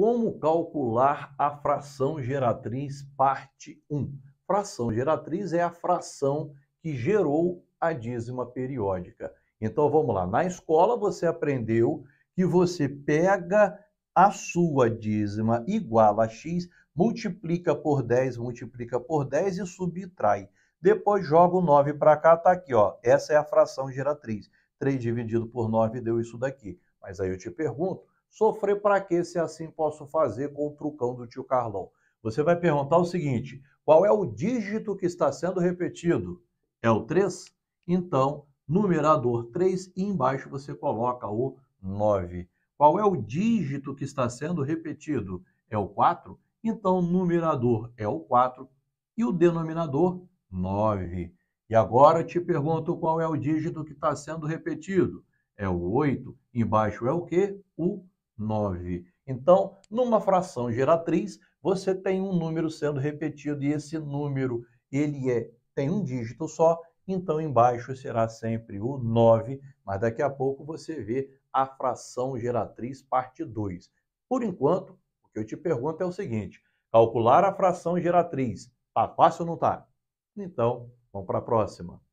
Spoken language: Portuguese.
Como calcular a fração geratriz, parte 1. Fração geratriz é a fração que gerou a dízima periódica. Então vamos lá, na escola você aprendeu que você pega a sua dízima igual a x, multiplica por 10, multiplica por 10 e subtrai. Depois joga o 9 para cá, tá aqui, ó. Essa é a fração geratriz. 3 dividido por 9 deu isso daqui. Mas aí eu te pergunto, Sofrer para que se assim posso fazer com o trucão do tio Carlão? Você vai perguntar o seguinte: qual é o dígito que está sendo repetido? É o 3? Então, numerador 3 e embaixo você coloca o 9. Qual é o dígito que está sendo repetido? É o 4? Então, numerador é o 4 e o denominador 9. E agora te pergunto qual é o dígito que está sendo repetido. É o 8. Embaixo é o quê? O 9. Então, numa fração geratriz, você tem um número sendo repetido e esse número ele é tem um dígito só, então embaixo será sempre o 9, mas daqui a pouco você vê a fração geratriz parte 2. Por enquanto, o que eu te pergunto é o seguinte: calcular a fração geratriz, tá fácil ou não tá? Então, vamos para a próxima.